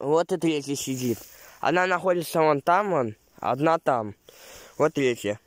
Вот и третий сидит. Она находится вон там, вон. Одна там. Вот третья.